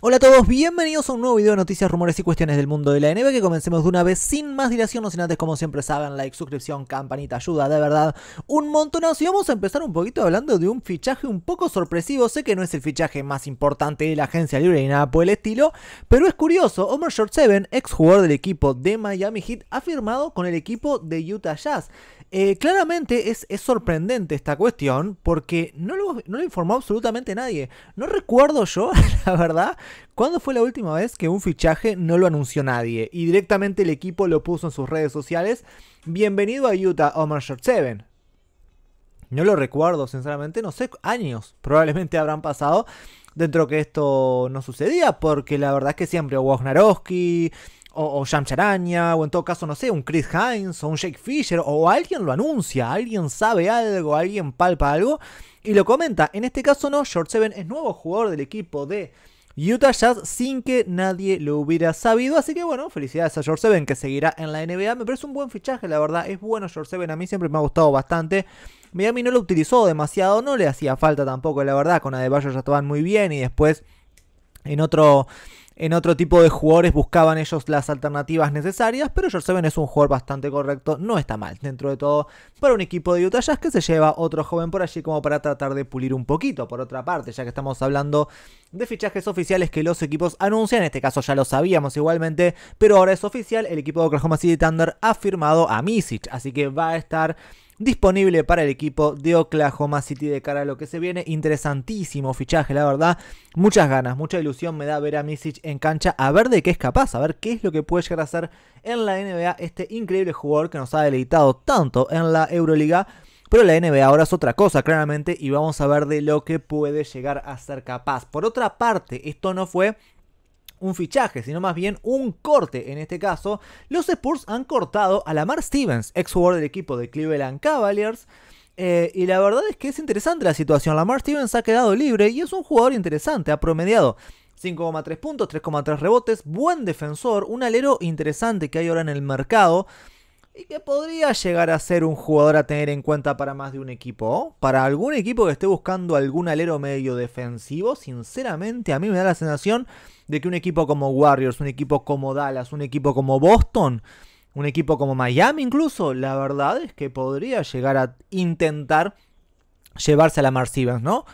Hola a todos, bienvenidos a un nuevo video de noticias, rumores y cuestiones del mundo de la NBA que comencemos de una vez sin más dilación, no sin antes como siempre saben, like, suscripción, campanita, ayuda, de verdad, un montonazo y vamos a empezar un poquito hablando de un fichaje un poco sorpresivo, sé que no es el fichaje más importante de la agencia libre ni nada por el estilo, pero es curioso, Omer Short 7, ex jugador del equipo de Miami Heat, ha firmado con el equipo de Utah Jazz. Eh, claramente es, es, sorprendente esta cuestión porque no lo, informó absolutamente nadie. No recuerdo yo, la verdad, cuándo fue la última vez que un fichaje no lo anunció nadie y directamente el equipo lo puso en sus redes sociales. Bienvenido a Utah Omar Short 7. No lo recuerdo, sinceramente, no sé, años probablemente habrán pasado dentro que esto no sucedía, porque la verdad es que siempre Wojnarowski, o, Jam o en todo caso, no sé, un Chris Hines, o un Jake Fisher, o alguien lo anuncia, alguien sabe algo, alguien palpa algo y lo comenta. En este caso no, George Seven es nuevo jugador del equipo de Utah Jazz sin que nadie lo hubiera sabido. Así que bueno, felicidades a George Seven que seguirá en la NBA. Me parece un buen fichaje, la verdad. Es bueno George Seven, a mí siempre me ha gustado bastante. Miami no lo utilizó demasiado, no le hacía falta tampoco, la verdad. Con Adebayo ya estaban muy bien y después en otro en otro tipo de jugadores buscaban ellos las alternativas necesarias, pero Jorseven es un jugador bastante correcto, no está mal dentro de todo para un equipo de Utah Jazz que se lleva otro joven por allí como para tratar de pulir un poquito. Por otra parte, ya que estamos hablando de fichajes oficiales que los equipos anuncian, en este caso ya lo sabíamos igualmente, pero ahora es oficial, el equipo de Oklahoma City Thunder ha firmado a Misic, así que va a estar disponible para el equipo de Oklahoma City de cara a lo que se viene. Interesantísimo fichaje, la verdad. Muchas ganas, mucha ilusión me da ver a Misic en cancha, a ver de qué es capaz, a ver qué es lo que puede llegar a hacer en la NBA este increíble jugador que nos ha deleitado tanto en la Euroliga. Pero la NBA ahora es otra cosa, claramente, y vamos a ver de lo que puede llegar a ser capaz. Por otra parte, esto no fue un fichaje, sino más bien un corte en este caso, los Spurs han cortado a Lamar Stevens, ex jugador del equipo de Cleveland Cavaliers. Eh, y la verdad es que es interesante la situación. Lamar Stevens ha quedado libre y es un jugador interesante. Ha promediado 5,3 puntos, 3,3 rebotes. Buen defensor, un alero interesante que hay ahora en el mercado y que podría llegar a ser un jugador a tener en cuenta para más de un equipo. Para algún equipo que esté buscando algún alero medio defensivo, sinceramente a mí me da la sensación de que un equipo como Warriors, un equipo como Dallas, un equipo como Boston, un equipo como Miami incluso, la verdad es que podría llegar a intentar llevarse a la Mar ¿no?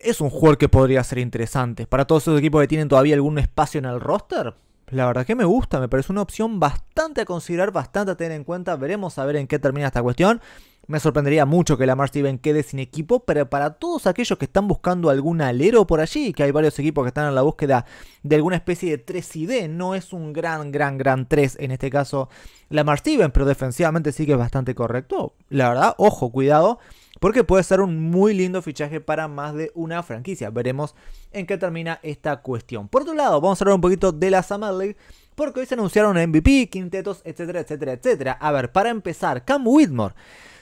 Es un jugador que podría ser interesante. Para todos esos equipos que tienen todavía algún espacio en el roster, la verdad que me gusta, me parece una opción bastante a considerar, bastante a tener en cuenta. Veremos a ver en qué termina esta cuestión. Me sorprendería mucho que Lamar Steven quede sin equipo, pero para todos aquellos que están buscando algún alero por allí, que hay varios equipos que están en la búsqueda de alguna especie de 3 d no es un gran, gran, gran 3 en este caso Lamar Steven, pero defensivamente sí que es bastante correcto. La verdad, ojo, cuidado porque puede ser un muy lindo fichaje para más de una franquicia. Veremos en qué termina esta cuestión. Por otro lado, vamos a hablar un poquito de la Summer League, porque hoy se anunciaron MVP, quintetos, etcétera, etcétera, etcétera. A ver, para empezar, Cam Whitmore.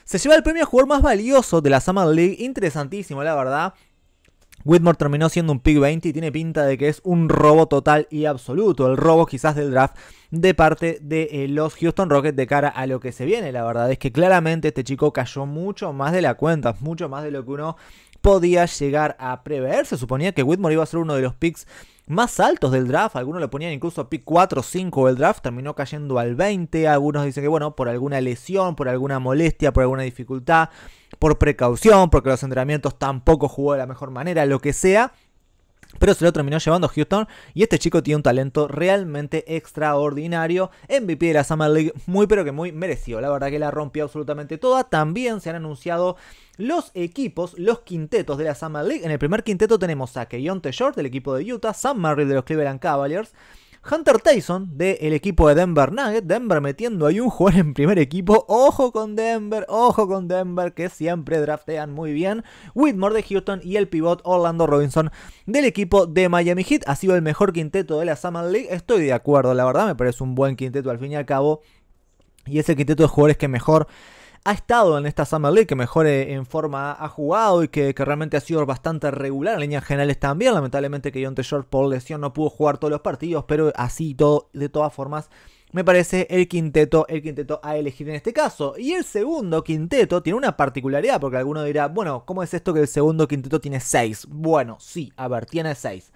Se lleva el premio a jugador más valioso de la Summer League, interesantísimo la verdad, Whitmore terminó siendo un pick 20 y tiene pinta de que es un robo total y absoluto, el robo quizás del draft de parte de eh, los Houston Rockets de cara a lo que se viene. La verdad es que claramente este chico cayó mucho más de la cuenta, mucho más de lo que uno podía llegar a prever. Se suponía que Whitmore iba a ser uno de los picks más altos del draft. Algunos lo ponían incluso a pick 4 o 5 del draft. Terminó cayendo al 20. Algunos dicen que, bueno, por alguna lesión, por alguna molestia, por alguna dificultad, por precaución, porque los entrenamientos tampoco jugó de la mejor manera, lo que sea. Pero se lo terminó llevando Houston y este chico tiene un talento realmente extraordinario. MVP de la Summer League, muy pero que muy merecido. La verdad que la rompió absolutamente toda. También se han anunciado los equipos, los quintetos de la Summer League. En el primer quinteto tenemos a Keyonte Short del equipo de Utah, Sam Murray de los Cleveland Cavaliers, Hunter Tyson del equipo de Denver Nuggets, Denver metiendo ahí un jugador en primer equipo. Ojo con Denver, ojo con Denver, que siempre draftean muy bien. Whitmore de Houston y el pivot Orlando Robinson del equipo de Miami Heat. Ha sido el mejor quinteto de la Summer League. Estoy de acuerdo, la verdad, me parece un buen quinteto al fin y al cabo. Y ese quinteto de jugadores que mejor ha estado en esta Summer League, que mejor eh, en forma ha jugado y que, realmente ha sido bastante regular en líneas generales también. Lamentablemente que John T. por lesión no pudo jugar todos los partidos, pero así todo, de todas formas me parece el quinteto, el quinteto a elegir en este caso. Y el segundo quinteto tiene una particularidad, porque alguno dirá, bueno, ¿cómo es esto que el segundo quinteto tiene 6? Bueno, sí, a ver, tiene 6.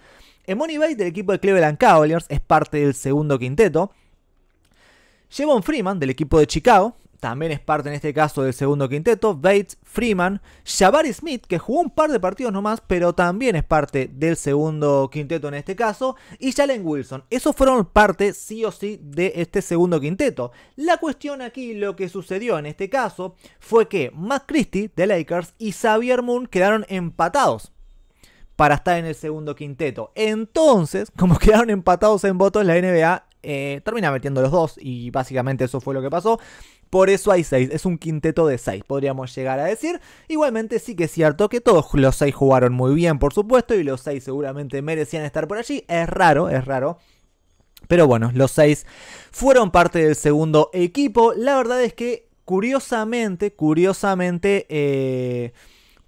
Money Bay del equipo de Cleveland Cavaliers es parte del segundo quinteto. Jevon Freeman del equipo de Chicago también es parte en este caso del segundo quinteto, Bates, Freeman, Shabari Smith, que jugó un par de partidos nomás, pero también es parte del segundo quinteto en este caso, y Jalen Wilson. Esos fueron parte sí o sí de este segundo quinteto. La cuestión aquí, lo que sucedió en este caso, fue que Matt Christie de Lakers y Xavier Moon quedaron empatados para estar en el segundo quinteto. Entonces, como quedaron empatados en votos, la NBA eh, termina metiendo los dos y básicamente eso fue lo que pasó. Por eso hay seis, es un quinteto de seis, podríamos llegar a decir. Igualmente sí que es cierto que todos los seis jugaron muy bien, por supuesto, y los seis seguramente merecían estar por allí. Es raro, es raro. Pero bueno, los seis fueron parte del segundo equipo. La verdad es que, curiosamente, curiosamente... Eh,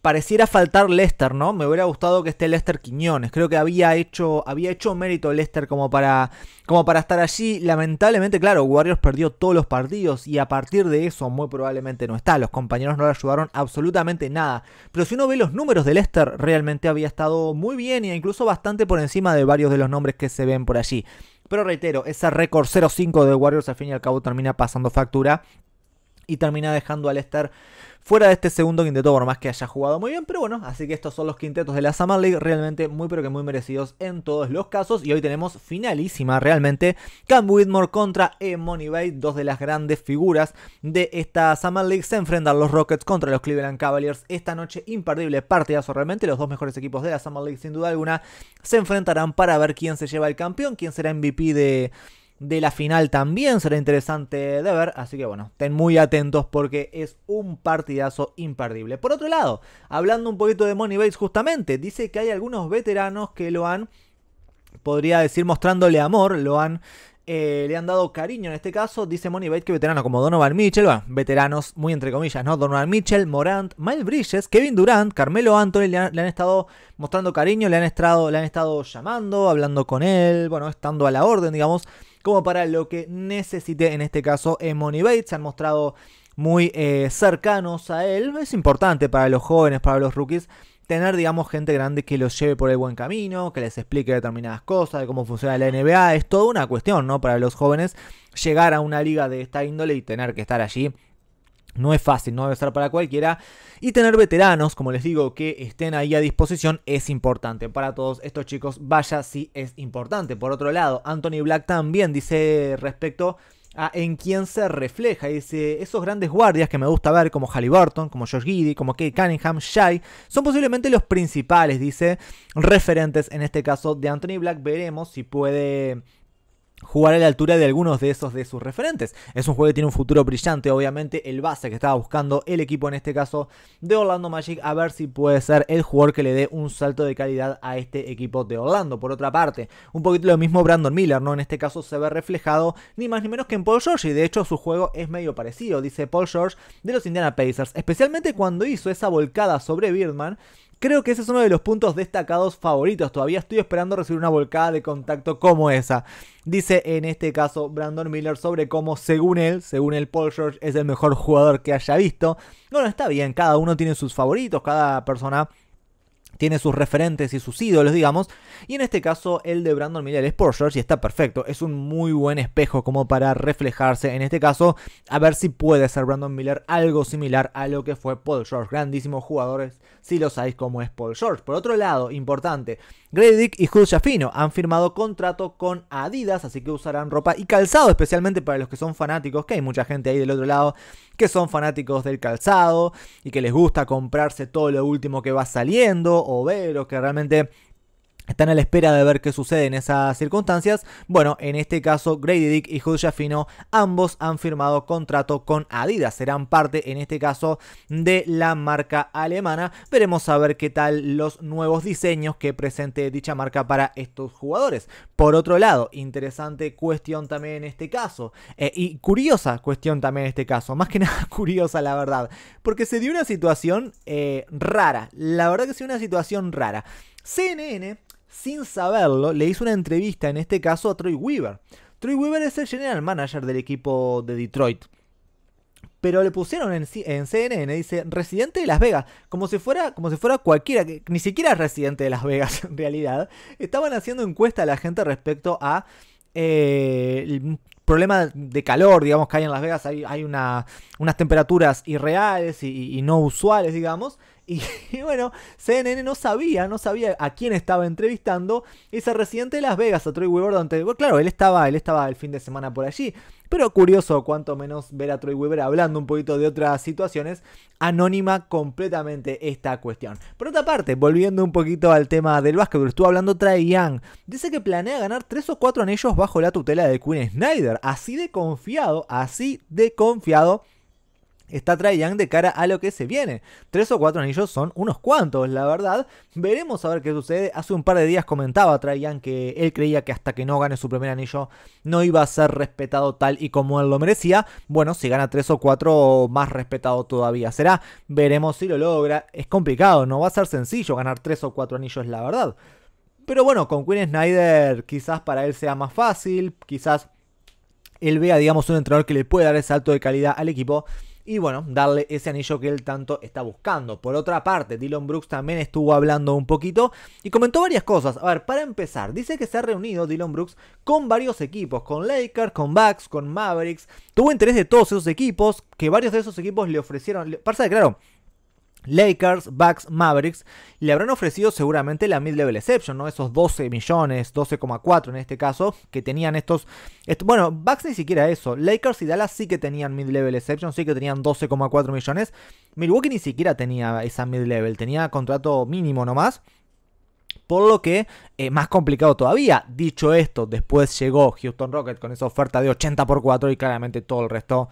pareciera faltar Lester, ¿no? Me hubiera gustado que esté Lester Quiñones. Creo que había hecho, había hecho mérito Lester como para, como para estar allí. Lamentablemente, claro, Warriors perdió todos los partidos y a partir de eso muy probablemente no está. Los compañeros no le ayudaron absolutamente nada. Pero si uno ve los números de Lester, realmente había estado muy bien e incluso bastante por encima de varios de los nombres que se ven por allí. Pero reitero, ese récord 0-5 de Warriors al fin y al cabo termina pasando factura y termina dejando a Lester fuera de este segundo quinteto, por más que haya jugado muy bien. Pero bueno, así que estos son los quintetos de la Summer League, realmente muy pero que muy merecidos en todos los casos. Y hoy tenemos finalísima realmente Cam Whitmore contra e dos de las grandes figuras de esta Summer League. Se enfrentan los Rockets contra los Cleveland Cavaliers esta noche, imperdible partidazo realmente. Los dos mejores equipos de la Summer League, sin duda alguna, se enfrentarán para ver quién se lleva el campeón, quién será MVP de de la final también será interesante de ver. Así que bueno, estén muy atentos porque es un partidazo imperdible. Por otro lado, hablando un poquito de Money Bates justamente, dice que hay algunos veteranos que lo han, podría decir mostrándole amor, lo han... Eh, le han dado cariño en este caso, dice Money Bates que veteranos como Donovan Mitchell, bueno, veteranos muy entre comillas, ¿no? Donovan Mitchell, Morant, Miles Bridges, Kevin Durant, Carmelo Anthony le han, estado mostrando cariño, le han, estado, le han estado llamando, hablando con él, bueno, estando a la orden, digamos, como para lo que necesite, en este caso Money Bates. Se han mostrado muy eh, cercanos a él. Es importante para los jóvenes, para los rookies, tener, digamos, gente grande que los lleve por el buen camino, que les explique determinadas cosas, de cómo funciona la NBA. Es toda una cuestión, ¿no? Para los jóvenes llegar a una liga de esta índole y tener que estar allí no es fácil, no debe ser para cualquiera. Y tener veteranos, como les digo, que estén ahí a disposición es importante. Para todos estos chicos, vaya si sí es importante. Por otro lado, Anthony Black también dice respecto a en quién se refleja. Dice, esos grandes guardias que me gusta ver como Halliburton, como George Giddy, como Kate Cunningham, Shai, son posiblemente los principales, dice, referentes en este caso de Anthony Black. Veremos si puede jugar a la altura de algunos de esos de sus referentes. Es un juego que tiene un futuro brillante, obviamente el base que estaba buscando el equipo en este caso de Orlando Magic, a ver si puede ser el jugador que le dé un salto de calidad a este equipo de Orlando. Por otra parte, un poquito lo mismo Brandon Miller, ¿no? En este caso se ve reflejado ni más ni menos que en Paul George, y de hecho su juego es medio parecido, dice Paul George de los Indiana Pacers, especialmente cuando hizo esa volcada sobre Birdman Creo que ese es uno de los puntos destacados favoritos. Todavía estoy esperando recibir una volcada de contacto como esa. Dice en este caso Brandon Miller sobre cómo, según él, según el Paul George es el mejor jugador que haya visto. Bueno, está bien, cada uno tiene sus favoritos, cada persona tiene sus referentes y sus ídolos, digamos. Y en este caso, el de Brandon Miller es George y está perfecto. Es un muy buen espejo como para reflejarse en este caso. A ver si puede ser Brandon Miller algo similar a lo que fue Paul George. Grandísimos jugadores, si lo sabéis como es Paul George. Por otro lado, importante, Grady y Hugh Jafino han firmado contrato con Adidas, así que usarán ropa y calzado, especialmente para los que son fanáticos, que hay mucha gente ahí del otro lado que son fanáticos del calzado y que les gusta comprarse todo lo último que va saliendo o lo que realmente están a la espera de ver qué sucede en esas circunstancias. Bueno, en este caso, Grady Dick y Julia Fino, ambos han firmado contrato con Adidas. Serán parte, en este caso, de la marca alemana. Veremos a ver qué tal los nuevos diseños que presente dicha marca para estos jugadores. Por otro lado, interesante cuestión también en este caso. Eh, y curiosa cuestión también en este caso. Más que nada curiosa, la verdad. Porque se dio una situación eh, rara. La verdad que se dio una situación rara. CNN sin saberlo, le hizo una entrevista, en este caso a Troy Weaver. Troy Weaver es el general manager del equipo de Detroit. Pero le pusieron en, CNN, dice, residente de Las Vegas, como si, fuera, como si fuera cualquiera, que ni siquiera residente de Las Vegas en realidad. Estaban haciendo encuesta a la gente respecto a eh, el problema de calor, digamos, que hay en Las Vegas. Hay, unas temperaturas irreales y no usuales, digamos. Y, bueno, CNN no sabía, no sabía a quién estaba entrevistando ese residente de Las Vegas, a Troy Weaver, donde, claro, él estaba, él estaba el fin de semana por allí. Pero curioso, cuanto menos ver a Troy Weaver hablando un poquito de otras situaciones, anónima completamente esta cuestión. Por otra parte, volviendo un poquito al tema del básquetbol, estuvo hablando Trae Young. Dice que planea ganar tres o cuatro anillos bajo la tutela de Queen Snyder. Así de confiado, así de confiado está Traian de cara a lo que se viene. Tres o cuatro anillos son unos cuantos, la verdad. Veremos a ver qué sucede. Hace un par de días comentaba Traian que él creía que hasta que no gane su primer anillo no iba a ser respetado tal y como él lo merecía. Bueno, si gana tres o cuatro, más respetado todavía será. Veremos si lo logra. Es complicado, no va a ser sencillo ganar tres o cuatro anillos, la verdad. Pero bueno, con Quinn Snyder quizás para él sea más fácil, quizás él vea, digamos, un entrenador que le puede dar ese salto de calidad al equipo y bueno, darle ese anillo que él tanto está buscando. Por otra parte, Dylan Brooks también estuvo hablando un poquito y comentó varias cosas. A ver, para empezar, dice que se ha reunido Dylan Brooks con varios equipos, con Lakers, con Bucks, con Mavericks. Tuvo interés de todos esos equipos, que varios de esos equipos le ofrecieron... pasa claro, Lakers, Bucks, Mavericks, le habrán ofrecido seguramente la mid-level exception, ¿no? Esos 12 millones, 12,4 en este caso, que tenían estos, Bueno, Bucks ni siquiera eso. Lakers y Dallas sí que tenían mid-level exception, sí que tenían 12,4 millones. Milwaukee ni siquiera tenía esa mid-level, tenía contrato mínimo nomás. Por lo que, eh, más complicado todavía. Dicho esto, después llegó Houston Rockets con esa oferta de 80 por 4 y claramente todo el resto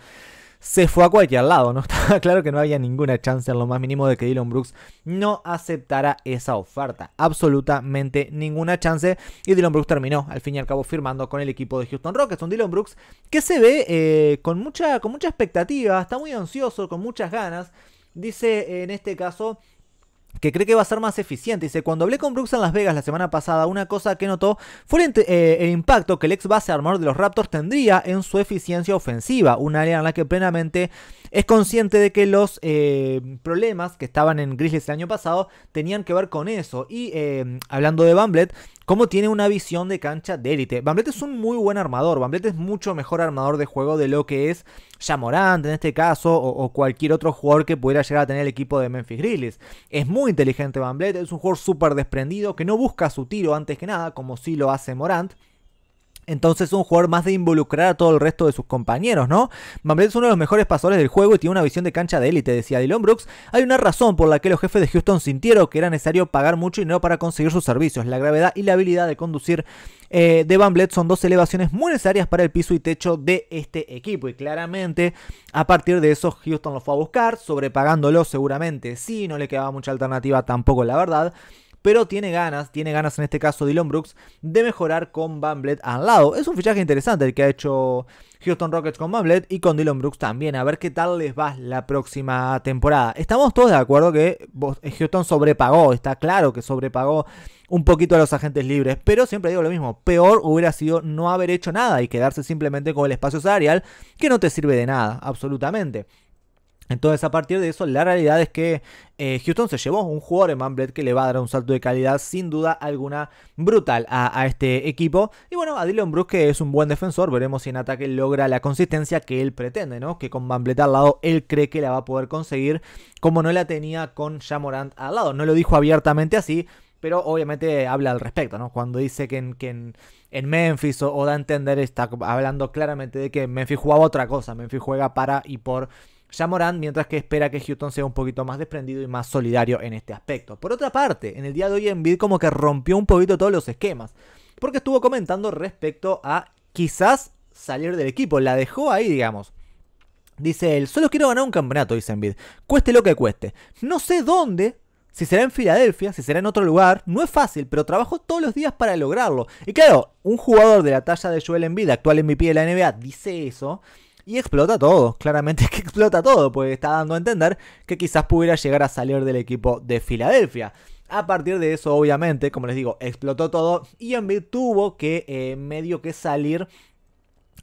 se fue a cualquier lado, ¿no? Estaba claro que no había ninguna chance en lo más mínimo de que Dylan Brooks no aceptara esa oferta. Absolutamente ninguna chance. Y Dylan Brooks terminó, al fin y al cabo, firmando con el equipo de Houston Rockets. Un Dylan Brooks que se ve eh, con, mucha, con mucha expectativa, está muy ansioso, con muchas ganas. Dice en este caso que cree que va a ser más eficiente. Dice, cuando hablé con Brooks en Las Vegas la semana pasada, una cosa que notó fue eh, el, impacto que el ex base armador de los Raptors tendría en su eficiencia ofensiva, un área en la que plenamente es consciente de que los eh, problemas que estaban en Grizzlies el año pasado tenían que ver con eso. Y eh, hablando de Bamblet, cómo tiene una visión de cancha de élite. Bamblet es un muy buen armador, Bamblet es mucho mejor armador de juego de lo que es Morant en este caso o, cualquier otro jugador que pudiera llegar a tener el equipo de Memphis Grizzlies. Es muy inteligente Bamblet, es un jugador súper desprendido que no busca su tiro antes que nada como si lo hace Morant. Entonces un jugador más de involucrar a todo el resto de sus compañeros, ¿no? Bamblet es uno de los mejores pasadores del juego y tiene una visión de cancha de élite, decía Dylan Brooks. Hay una razón por la que los jefes de Houston sintieron que era necesario pagar mucho dinero para conseguir sus servicios. La gravedad y la habilidad de conducir eh, de Bamblet son dos elevaciones muy necesarias para el piso y techo de este equipo. Y claramente, a partir de eso, Houston lo fue a buscar, sobrepagándolo seguramente. Sí, no le quedaba mucha alternativa tampoco, la verdad pero tiene ganas, tiene ganas en este caso Dylan Brooks de mejorar con Bamblet al lado. Es un fichaje interesante el que ha hecho Houston Rockets con Bamblet y con Dylan Brooks también, a ver qué tal les va la próxima temporada. Estamos todos de acuerdo que eh, Houston sobrepagó, está claro que sobrepagó un poquito a los agentes libres, pero siempre digo lo mismo, peor hubiera sido no haber hecho nada y quedarse simplemente con el espacio salarial que no te sirve de nada, absolutamente. Entonces, a partir de eso, la realidad es que eh, Houston se llevó un jugador en Mumblet que le va a dar un salto de calidad, sin duda alguna, brutal a, este equipo. Y bueno, a Dylan Bruce, que es un buen defensor, veremos si en ataque logra la consistencia que él pretende, ¿no? Que con Mumblet al lado, él cree que la va a poder conseguir, como no la tenía con Jamorant al lado. No lo dijo abiertamente así, pero obviamente habla al respecto, ¿no? Cuando dice que en, en, Memphis o, o da a entender, está hablando claramente de que Memphis jugaba otra cosa. Memphis juega para y por morán mientras que espera que Houston sea un poquito más desprendido y más solidario en este aspecto. Por otra parte, en el día de hoy Envid como que rompió un poquito todos los esquemas, porque estuvo comentando respecto a quizás salir del equipo, la dejó ahí, digamos. Dice él, solo quiero ganar un campeonato, dice Envid. cueste lo que cueste. No sé dónde, si será en Filadelfia, si será en otro lugar, no es fácil, pero trabajo todos los días para lograrlo. Y claro, un jugador de la talla de Joel Embiid, actual MVP de la NBA, dice eso. Y explota todo, claramente que explota todo, porque está dando a entender que quizás pudiera llegar a salir del equipo de Filadelfia. A partir de eso, obviamente, como les digo, explotó todo y en vez tuvo que eh, medio que salir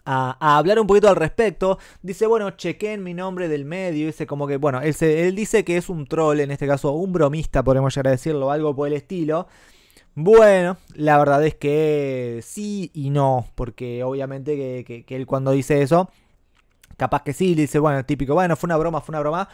a, hablar un poquito al respecto. Dice, bueno, chequen mi nombre del medio. Dice como que, bueno, él, él dice que es un troll, en este caso un bromista, podemos llegar a decirlo, algo por el estilo. Bueno, la verdad es que sí y no, porque obviamente que él cuando dice eso Capaz que sí, le dice, bueno, típico, bueno, fue una broma, fue una broma,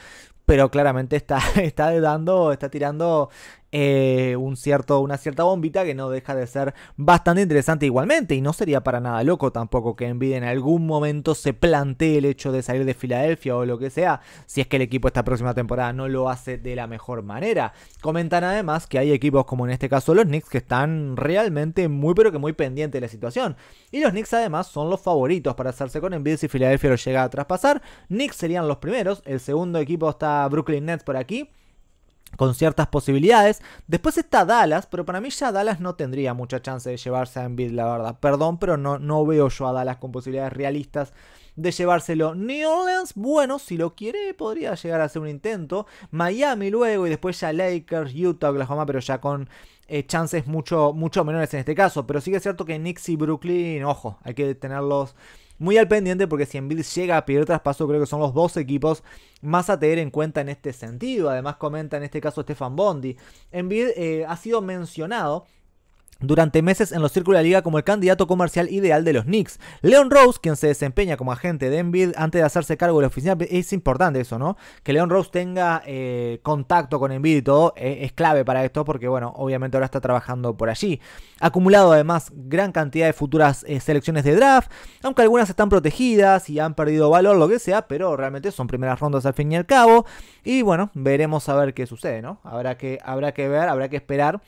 pero claramente está, está dando, está tirando eh, un cierto, una cierta bombita que no deja de ser bastante interesante igualmente. Y no sería para nada loco tampoco que Envidia en algún momento se plantee el hecho de salir de Filadelfia o lo que sea, si es que el equipo esta próxima temporada no lo hace de la mejor manera. Comentan además que hay equipos como en este caso los Knicks que están realmente muy pero que muy pendientes de la situación. Y los Knicks además son los favoritos para hacerse con EnVidia si Filadelfia lo llega a traspasar. Knicks serían los primeros, el segundo equipo está Brooklyn Nets por aquí con ciertas posibilidades. Después está Dallas, pero para mí ya Dallas no tendría mucha chance de llevarse a Embiid, la verdad. Perdón, pero no, no veo yo a Dallas con posibilidades realistas de llevárselo. New Orleans, bueno, si lo quiere, podría llegar a hacer un intento. Miami luego y después ya Lakers, Utah, Oklahoma, pero ya con eh, chances mucho, mucho menores en este caso. Pero sí es cierto que Knicks y Brooklyn, ojo, hay que tenerlos muy al pendiente porque si Embiid llega a pedir traspaso, creo que son los dos equipos más a tener en cuenta en este sentido. Además comenta en este caso Stefan Bondi. Embiid eh, ha sido mencionado durante meses en los círculos de la liga como el candidato comercial ideal de los Knicks. Leon Rose, quien se desempeña como agente de Embiid antes de hacerse cargo de la oficina, es importante eso, ¿no? Que Leon Rose tenga eh, contacto con Envid y todo eh, es clave para esto porque, bueno, obviamente ahora está trabajando por allí. Acumulado además gran cantidad de futuras eh, selecciones de draft, aunque algunas están protegidas y han perdido valor, lo que sea, pero realmente son primeras rondas al fin y al cabo. Y bueno, veremos a ver qué sucede, ¿no? Habrá que, habrá que ver, habrá que esperar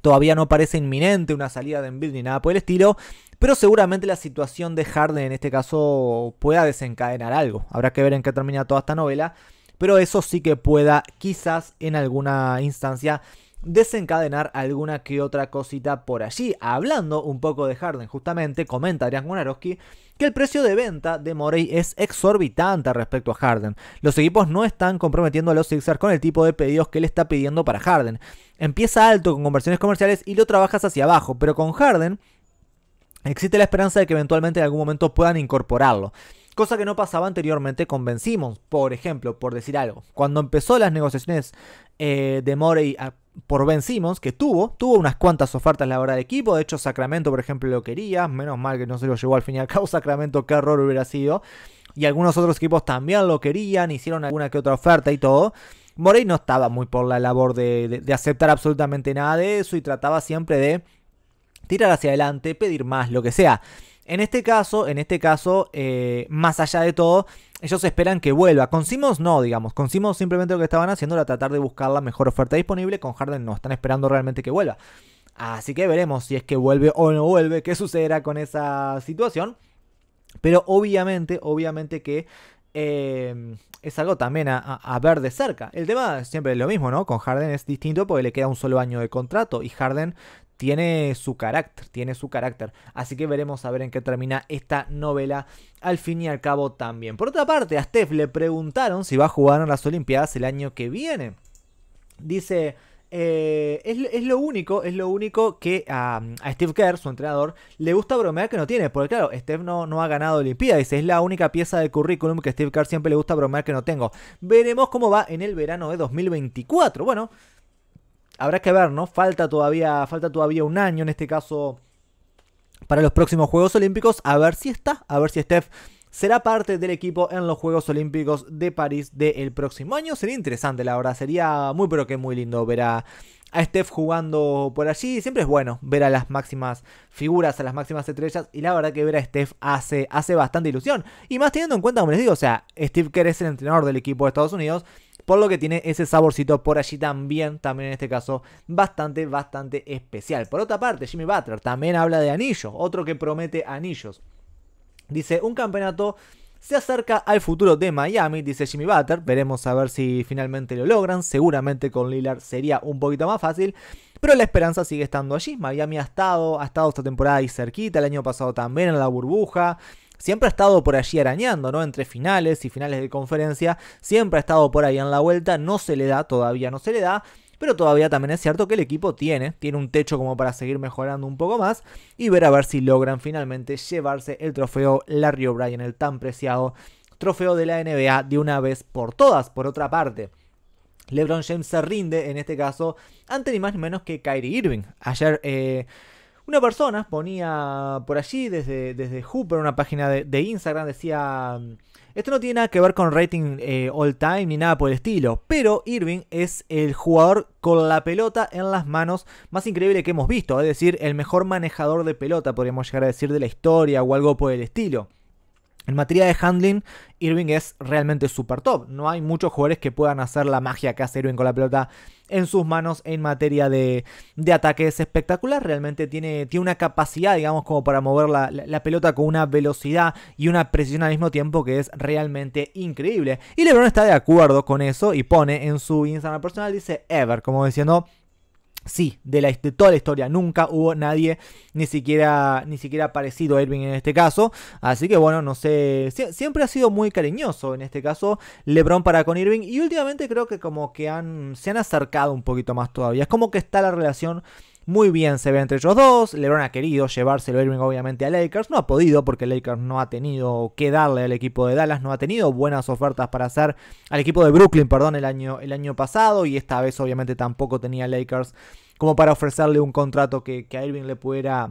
Todavía no parece inminente una salida de Embiid ni nada por el estilo, pero seguramente la situación de Harden en este caso pueda desencadenar algo. Habrá que ver en qué termina toda esta novela, pero eso sí que pueda quizás en alguna instancia desencadenar alguna que otra cosita por allí. Hablando un poco de Harden, justamente comenta Adrián Gunaroski... que el precio de venta de Morey es exorbitante respecto a Harden. Los equipos no están comprometiendo a los Sixers con el tipo de pedidos que él está pidiendo para Harden. Empieza alto con conversiones comerciales y lo trabajas hacia abajo, pero con Harden existe la esperanza de que eventualmente en algún momento puedan incorporarlo. Cosa que no pasaba anteriormente con Ben por ejemplo, por decir algo. Cuando empezó las negociaciones eh, de Morey por Ben Simmons, que tuvo, tuvo unas cuantas ofertas la hora de equipo, de hecho Sacramento por ejemplo lo quería, menos mal que no se lo llevó al fin y al cabo Sacramento, qué error hubiera sido, y algunos otros equipos también lo querían, hicieron alguna que otra oferta y todo. Morey no estaba muy por la labor de, de aceptar absolutamente nada de eso y trataba siempre de tirar hacia adelante, pedir más, lo que sea. En este caso, en este caso, eh, más allá de todo, ellos esperan que vuelva. Con Simons no, digamos. Con Simons simplemente lo que estaban haciendo era tratar de buscar la mejor oferta disponible. Con Harden no, están esperando realmente que vuelva. Así que veremos si es que vuelve o no vuelve, qué sucederá con esa situación. Pero obviamente, obviamente que eh, es algo también a, ver de cerca. El tema siempre es lo mismo, ¿no? Con Harden es distinto porque le queda un solo año de contrato y Harden tiene su carácter, tiene su carácter. Así que veremos a ver en qué termina esta novela al fin y al cabo también. Por otra parte, a Steph le preguntaron si va a jugar en las Olimpiadas el año que viene. Dice... Eh, es, lo único, es lo único que a, Steve Kerr, su entrenador, le gusta bromear que no tiene. Porque claro, Steph no, no ha ganado Olimpiadas. Dice, es la única pieza de currículum que Steve Kerr siempre le gusta bromear que no tengo. Veremos cómo va en el verano de 2024. Bueno, habrá que ver, ¿no? Falta todavía, falta todavía un año, en este caso, para los próximos Juegos Olímpicos. A ver si está, a ver si Steph será parte del equipo en los Juegos Olímpicos de París del próximo año. Sería interesante, la verdad. Sería muy, pero que muy lindo ver a, Steph jugando por allí. Siempre es bueno ver a las máximas figuras, a las máximas estrellas. Y la verdad que ver a Steph hace, hace bastante ilusión. Y más teniendo en cuenta, como les digo, o sea, Steve Kerr es el entrenador del equipo de Estados Unidos. Por lo que tiene ese saborcito por allí también, también en este caso, bastante, bastante especial. Por otra parte, Jimmy Butler también habla de anillos, otro que promete anillos. Dice, un campeonato se acerca al futuro de Miami, dice Jimmy Butler. Veremos a ver si finalmente lo logran. Seguramente con Lillard sería un poquito más fácil. Pero la esperanza sigue estando allí. Miami ha estado, ha estado esta temporada ahí cerquita, el año pasado también en la burbuja siempre ha estado por allí arañando, ¿no? Entre finales y finales de conferencia, siempre ha estado por ahí en la vuelta, no se le da, todavía no se le da, pero todavía también es cierto que el equipo tiene, tiene un techo como para seguir mejorando un poco más y ver a ver si logran finalmente llevarse el trofeo Larry O'Brien, el tan preciado trofeo de la NBA de una vez por todas, por otra parte. LeBron James se rinde, en este caso, ante ni más ni menos que Kyrie Irving. Ayer eh, una persona ponía por allí desde, desde Hooper, una página de, Instagram, decía, esto no tiene nada que ver con rating eh, all time ni nada por el estilo, pero Irving es el jugador con la pelota en las manos más increíble que hemos visto, es decir, el mejor manejador de pelota, podríamos llegar a decir, de la historia o algo por el estilo. En materia de handling, Irving es realmente super top. No hay muchos jugadores que puedan hacer la magia que hace Irving con la pelota en sus manos en materia de, de ataque es espectacular. Realmente tiene, tiene una capacidad, digamos, como para mover la, la, pelota con una velocidad y una precisión al mismo tiempo que es realmente increíble. Y LeBron está de acuerdo con eso y pone en su Instagram personal, dice Ever, como diciendo... Sí, de, la, toda la historia. Nunca hubo nadie, ni siquiera, ni siquiera parecido a Irving en este caso. Así que bueno, no sé. siempre ha sido muy cariñoso en este caso LeBron para con Irving. Y últimamente creo que como que han, se han acercado un poquito más todavía. Es como que está la relación muy bien se ve entre ellos dos. LeBron ha querido llevárselo Irving obviamente a Lakers. No ha podido porque Lakers no ha tenido que darle al equipo de Dallas. No ha tenido buenas ofertas para hacer al equipo de Brooklyn, perdón, el año, el año pasado. Y esta vez obviamente tampoco tenía Lakers como para ofrecerle un contrato que, que a Irving le pudiera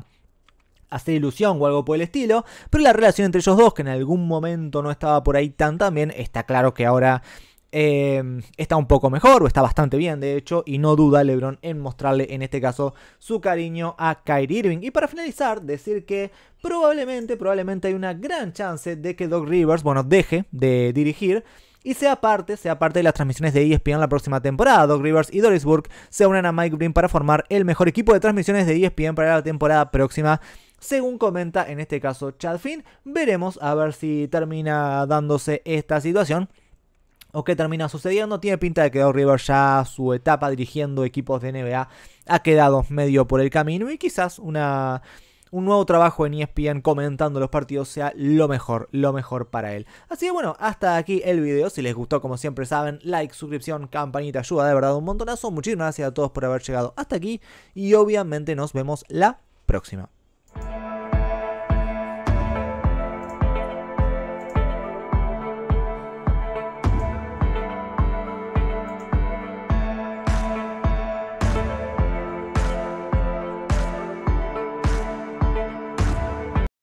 hacer ilusión o algo por el estilo. Pero la relación entre ellos dos, que en algún momento no estaba por ahí tan también, está claro que ahora Em, está un poco mejor, o está bastante bien de hecho, y no duda LeBron en mostrarle en este caso su cariño a Kyrie Irving. Y para finalizar, decir que probablemente, probablemente hay una gran chance de que Doc Rivers, bueno, deje de dirigir y sea parte, sea parte de las transmisiones de ESPN la próxima temporada. Doc Rivers y Doris Burke se unen a Mike Green para formar el mejor equipo de transmisiones de ESPN para la temporada próxima. Según comenta en este caso Chad Finn, veremos a ver si termina dándose esta situación o qué termina sucediendo. Tiene pinta de que Rivers ya su etapa dirigiendo equipos de NBA ha quedado medio por el camino y quizás una, un nuevo trabajo en ESPN comentando los partidos sea lo mejor, lo mejor para él. Así que bueno, hasta aquí el video. Si les gustó, como siempre saben, like, suscripción, campanita, ayuda de verdad un montonazo. Muchísimas gracias a todos por haber llegado hasta aquí y obviamente nos vemos la próxima.